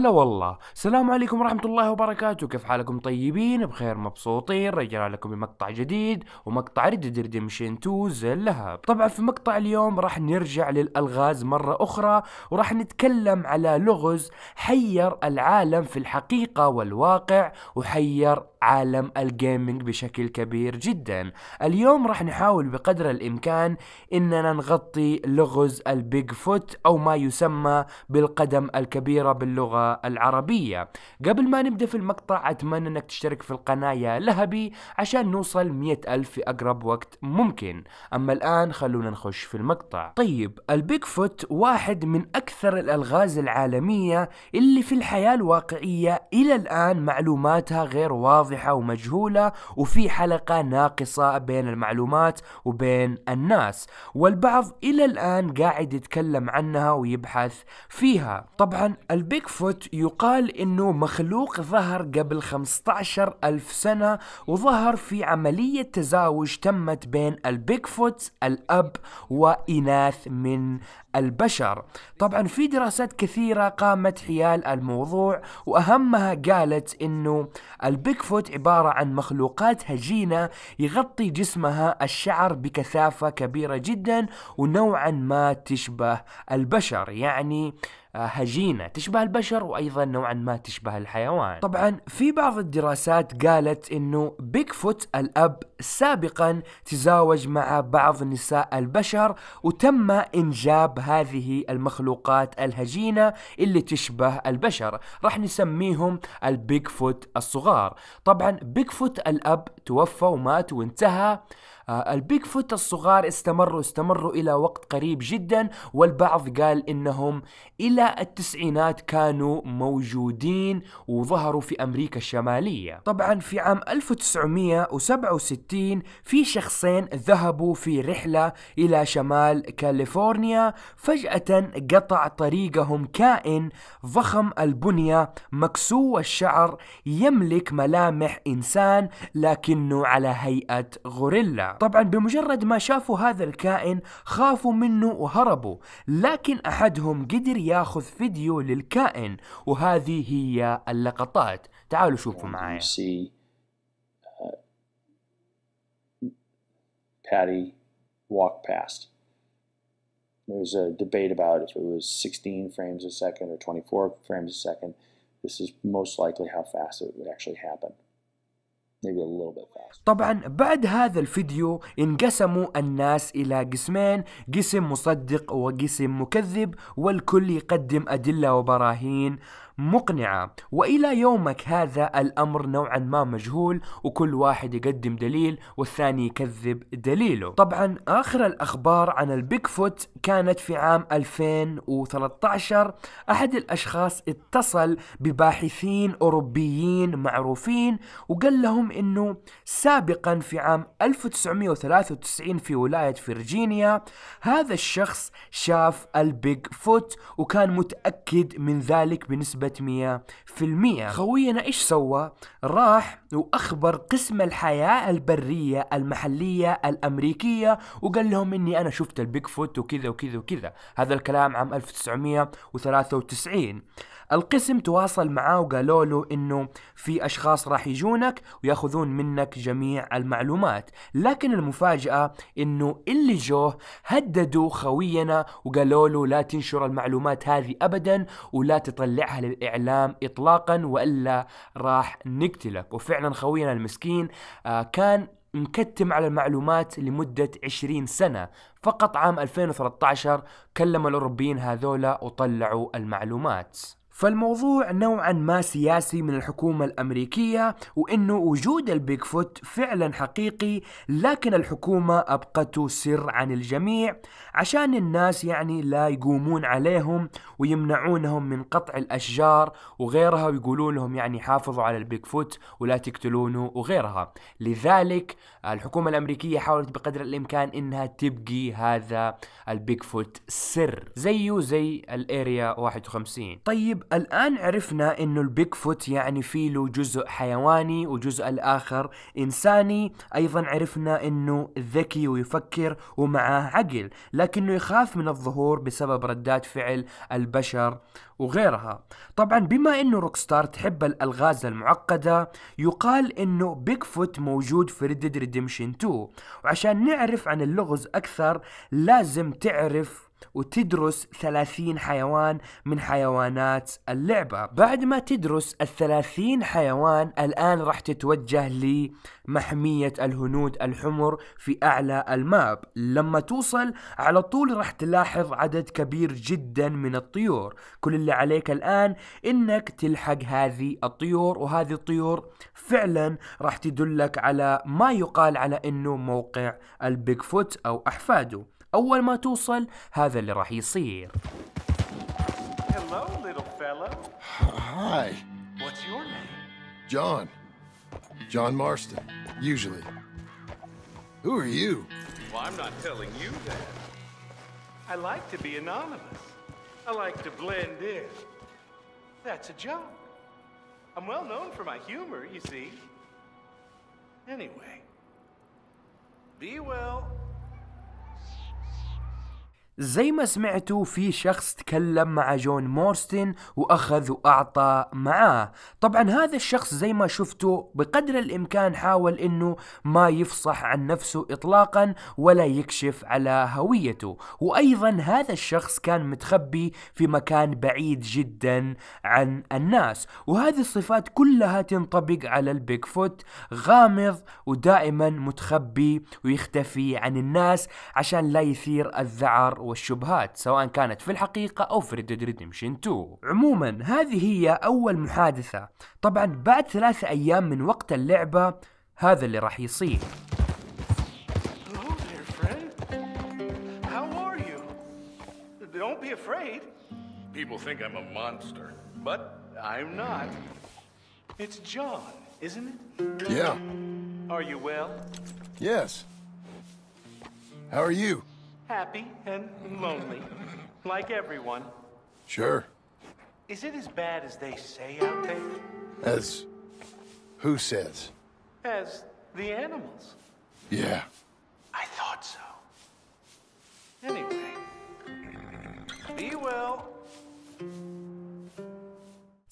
هلا والله السلام عليكم ورحمة الله وبركاته كيف حالكم طيبين بخير مبسوطين رجعنا لكم بمقطع جديد ومقطع ريد ديد ريدمشن 2 زي اللهب طبعا في مقطع اليوم راح نرجع للألغاز مرة أخرى وراح نتكلم على لغز حير العالم في الحقيقة والواقع وحير عالم الجيمنج بشكل كبير جدا اليوم راح نحاول بقدر الامكان اننا نغطي لغز البيج فوت او ما يسمى بالقدم الكبيرة باللغة العربية قبل ما نبدأ في المقطع اتمنى انك تشترك في القناة يا لهبي عشان نوصل مية الف في اقرب وقت ممكن اما الان خلونا نخش في المقطع طيب البيج فوت واحد من اكثر الالغاز العالمية اللي في الحياة الواقعية الى الان معلوماتها غير واضحة واضحة ومجهولة وفي حلقة ناقصة بين المعلومات وبين الناس والبعض إلى الآن قاعد يتكلم عنها ويبحث فيها طبعا البيك فوت يقال أنه مخلوق ظهر قبل 15 ألف سنة وظهر في عملية تزاوج تمت بين البيك فوت الأب وإناث من البشر طبعا في دراسات كثيرة قامت حيال الموضوع وأهمها قالت أنه البيك فوت الروبوت عبارة عن مخلوقات هجينة يغطي جسمها الشعر بكثافة كبيرة جدا ونوعا ما تشبه البشر يعني آه، هجينة تشبه البشر وأيضا نوعا ما تشبه الحيوان طبعا في بعض الدراسات قالت أنه بيك فوت الأب سابقا تزاوج مع بعض نساء البشر وتم إنجاب هذه المخلوقات الهجينة اللي تشبه البشر راح نسميهم البيك فوت الصغار طبعا بيك فوت الأب توفى ومات وانتهى آه، البيك فوت الصغار استمروا استمروا إلى وقت قريب جدا والبعض قال إنهم إلى التسعينات كانوا موجودين وظهروا في أمريكا الشمالية طبعا في عام 1967 في شخصين ذهبوا في رحلة إلى شمال كاليفورنيا فجأة قطع طريقهم كائن ضخم البنية مكسو الشعر يملك ملامح إنسان لكنه على هيئة غوريلا طبعا بمجرد ما شافوا هذا الكائن خافوا منه وهربوا لكن أحدهم قدر ياخذ فيديو للكائن وهذه هي اللقطات تعالوا شوفوا معايا Patty walked past. There's a debate about if it was 16 frames a second or 24 frames a second. This is most likely how fast it would actually happen. طبعا بعد هذا الفيديو انقسموا الناس الى قسمين قسم مصدق وقسم مكذب والكل يقدم ادله وبراهين مقنعة وإلى يومك هذا الأمر نوعا ما مجهول وكل واحد يقدم دليل والثاني يكذب دليله طبعا آخر الأخبار عن البيك فوت كانت في عام 2013 أحد الأشخاص اتصل بباحثين أوروبيين معروفين وقال لهم أنه سابقا في عام 1993 في ولاية فرجينيا هذا الشخص شاف البيج فوت وكان متأكد من ذلك بنسبة 300% خوينا ايش سوى راح واخبر قسم الحياة البرية المحلية الامريكية وقال لهم اني انا شفت البيك فوت وكذا وكذا وكذا هذا الكلام عام 1993 القسم تواصل معاه وقالوا له انه في اشخاص راح يجونك وياخذون منك جميع المعلومات لكن المفاجاه انه اللي جوه هددوا خوينا وقالوا له لا تنشر المعلومات هذه ابدا ولا تطلعها للاعلام اطلاقا والا راح نقتلك وفعلا خوينا المسكين آه، كان مكتم على المعلومات لمدة 20 سنة فقط عام 2013 كلم الأوروبيين هذولا وطلعوا المعلومات فالموضوع نوعا ما سياسي من الحكومة الأمريكية وإنه وجود البيك فوت فعلا حقيقي لكن الحكومة أبقته سر عن الجميع عشان الناس يعني لا يقومون عليهم ويمنعونهم من قطع الأشجار وغيرها ويقولون لهم يعني حافظوا على البيك فوت ولا تقتلونه وغيرها لذلك الحكومة الأمريكية حاولت بقدر الإمكان إنها تبقي هذا البيك فوت سر زيه زي الاريا 51 طيب الآن عرفنا أنه البيك فوت يعني في له جزء حيواني وجزء الآخر إنساني أيضا عرفنا أنه ذكي ويفكر ومعاه عقل لكنه يخاف من الظهور بسبب ردات فعل البشر وغيرها طبعا بما أنه روكستار تحب الألغاز المعقدة يقال أنه بيك فوت موجود في ريدد ريديمشن 2 وعشان نعرف عن اللغز أكثر لازم تعرف وتدرس 30 حيوان من حيوانات اللعبة بعد ما تدرس ال 30 حيوان الآن راح تتوجه لمحمية الهنود الحمر في أعلى الماب لما توصل على طول راح تلاحظ عدد كبير جدا من الطيور كل اللي عليك الآن إنك تلحق هذه الطيور وهذه الطيور فعلا راح تدلك على ما يقال على إنه موقع فوت أو أحفاده أول ما توصل هذا اللي راح يصير Hello, little fellow. Hi. What's your name? John. John Marston, usually. Who are you? Well, I'm not telling you that. I like to be anonymous. I like to blend in. That's a joke. I'm well known for my humor, you see. Anyway, be well زي ما سمعتوا في شخص تكلم مع جون مورستن واخذ واعطى معاه طبعا هذا الشخص زي ما شفتوا بقدر الامكان حاول انه ما يفصح عن نفسه اطلاقا ولا يكشف على هويته وايضا هذا الشخص كان متخبي في مكان بعيد جدا عن الناس وهذه الصفات كلها تنطبق على البيك فوت غامض ودائما متخبي ويختفي عن الناس عشان لا يثير الذعر والشبهات سواء كانت في الحقيقة أو في ريد ريدمشن 2 عموما هذه هي أول محادثة طبعا بعد ثلاثة أيام من وقت اللعبة هذا اللي راح يصير People think I'm a monster, but I'm not. It's John, isn't it? Yeah. Are you well? Yes. How are you? happy and lonely, like everyone. Sure. Is it as bad as they say out there? As who says? As the animals. Yeah. I thought so. Anyway, be well.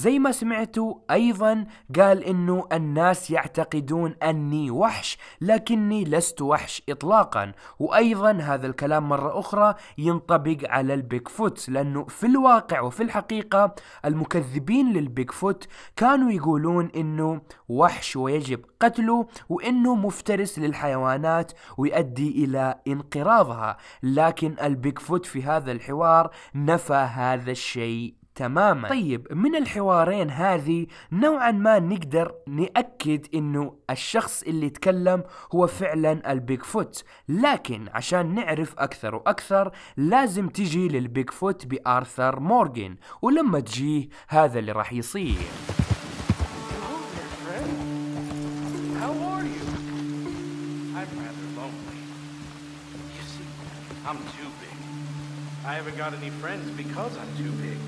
زي ما سمعتوا أيضا قال إنه الناس يعتقدون أني وحش لكني لست وحش إطلاقا وأيضا هذا الكلام مرة أخرى ينطبق على البيك فوت لأنه في الواقع وفي الحقيقة المكذبين للبيك فوت كانوا يقولون إنه وحش ويجب قتله وإنه مفترس للحيوانات ويؤدي إلى انقراضها لكن البيك فوت في هذا الحوار نفى هذا الشيء تماما طيب من الحوارين هذه نوعا ما نقدر نأكد انه الشخص اللي تكلم هو فعلا البيج فوت لكن عشان نعرف اكثر واكثر لازم تجي للبيج فوت بارثر مورغان ولما تجيه هذا اللي راح يصير I haven't got any friends because I'm too big.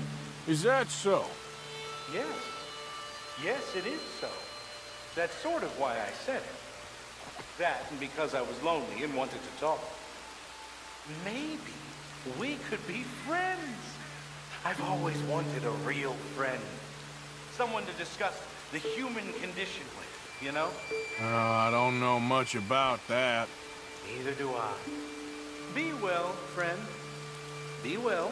Is that so? Yes. Yes, it is so. That's sort of why I said it. That and because I was lonely and wanted to talk. Maybe we could be friends. I've always wanted a real friend. Someone to discuss the human condition with, you know? Uh, I don't know much about that. Neither do I. Be well, friend. Be well.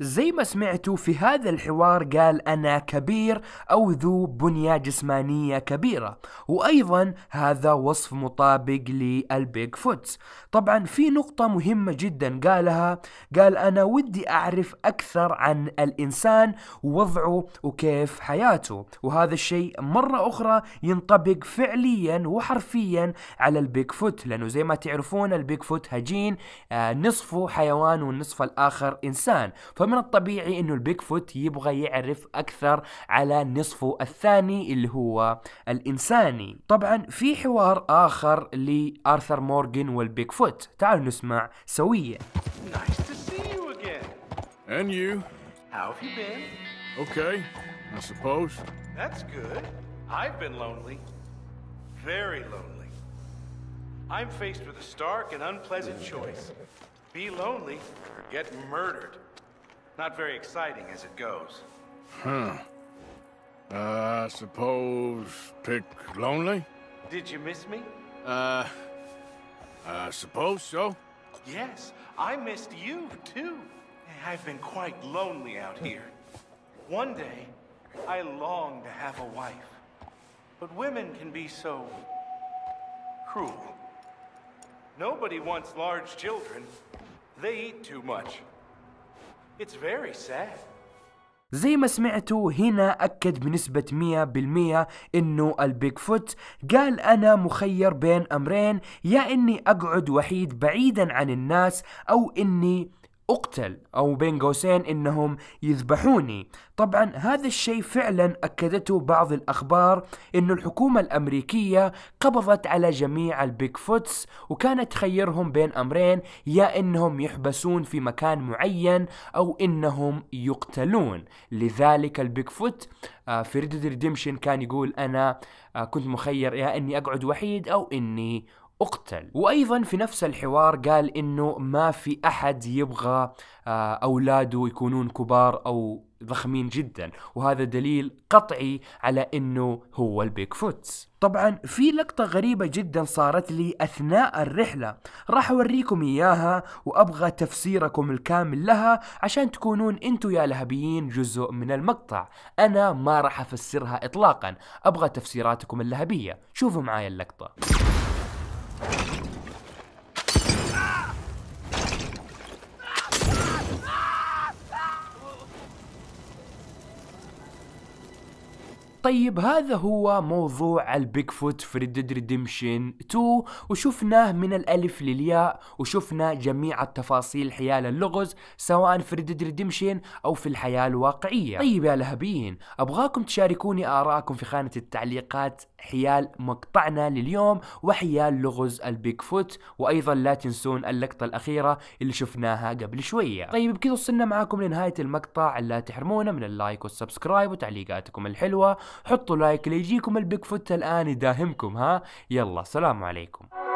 زي ما سمعتوا في هذا الحوار قال أنا كبير أو ذو بنية جسمانية كبيرة وأيضا هذا وصف مطابق للبيج فوتس طبعا في نقطة مهمة جدا قالها قال أنا ودي أعرف أكثر عن الإنسان ووضعه وكيف حياته وهذا الشيء مرة أخرى ينطبق فعليا وحرفيا على البيج فوت لأنه زي ما تعرفون البيج فوت هجين آه، نصفه حيوان والنصف الآخر إنسان فمن فمن الطبيعي انه البيك فوت يبغى يعرف اكثر على نصفه الثاني اللي هو الانساني طبعا في حوار اخر لارثر مورغان والبيك فوت تعالوا نسمع سويا nice to see you again. And you? How have you been? Okay, I suppose. That's good. I've been lonely. Very lonely. I'm faced with a stark and unpleasant choice. Be lonely, or get murdered. Not very exciting as it goes. Huh. Uh, I suppose pick lonely? Did you miss me? Uh, I suppose so. Yes, I missed you, too. I've been quite lonely out here. One day, I long to have a wife. But women can be so... cruel. Nobody wants large children. They eat too much. It's very sad. زي ما سمعتوا هنا أكد بنسبة 100% إنه البيك فوت قال أنا مخير بين أمرين يا إني أقعد وحيد بعيدا عن الناس أو إني اقتل او بين قوسين انهم يذبحوني طبعا هذا الشيء فعلا اكدته بعض الاخبار انه الحكومه الامريكيه قبضت على جميع البيك فوتس وكانت تخيرهم بين امرين يا انهم يحبسون في مكان معين او انهم يقتلون لذلك البيك فوت آه، في ريد ريديمشن كان يقول انا آه، كنت مخير يا اني اقعد وحيد او اني اقتل وايضا في نفس الحوار قال انه ما في احد يبغى آه، اولاده يكونون كبار او ضخمين جدا وهذا دليل قطعي على انه هو البيك فوت طبعا في لقطة غريبة جدا صارت لي اثناء الرحلة راح اوريكم اياها وابغى تفسيركم الكامل لها عشان تكونون انتو يا لهبيين جزء من المقطع انا ما راح افسرها اطلاقا ابغى تفسيراتكم اللهبية شوفوا معايا اللقطة طيب هذا هو موضوع البيك فوت في ريد ريديمشن 2 وشفناه من الالف للياء وشفنا جميع التفاصيل حيال اللغز سواء في ريد ريديمشن او في الحياه الواقعيه طيب يا لهبيين ابغاكم تشاركوني ارائكم في خانه التعليقات حيال مقطعنا لليوم وحيال لغز البيك فوت وايضا لا تنسون اللقطه الاخيره اللي شفناها قبل شويه طيب بكذا وصلنا معاكم لنهايه المقطع لا تحرمونا من اللايك والسبسكرايب وتعليقاتكم الحلوه حطوا لايك ليجيكم البيك فوت الان يداهمكم ها يلا سلام عليكم